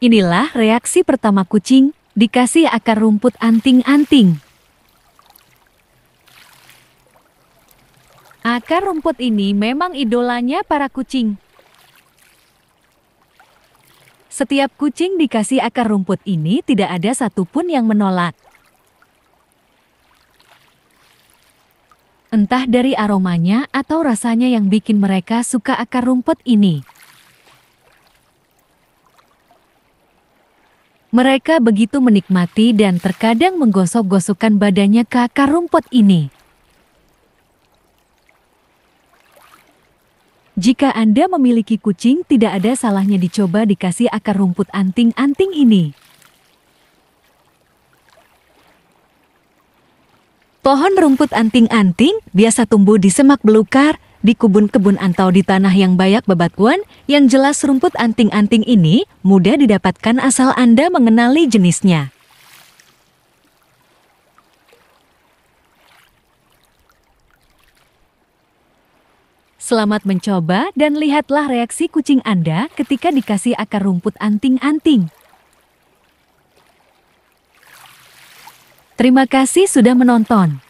Inilah reaksi pertama kucing, dikasih akar rumput anting-anting. Akar rumput ini memang idolanya para kucing. Setiap kucing dikasih akar rumput ini tidak ada satupun yang menolak. Entah dari aromanya atau rasanya yang bikin mereka suka akar rumput ini. Mereka begitu menikmati dan terkadang menggosok-gosokkan badannya ke akar rumput ini. Jika Anda memiliki kucing, tidak ada salahnya dicoba dikasih akar rumput anting-anting ini. Pohon rumput anting-anting biasa tumbuh di semak belukar di kebun-kebun atau di tanah yang banyak bebatuan, yang jelas rumput anting-anting ini mudah didapatkan asal Anda mengenali jenisnya. Selamat mencoba dan lihatlah reaksi kucing Anda ketika dikasih akar rumput anting-anting. Terima kasih sudah menonton.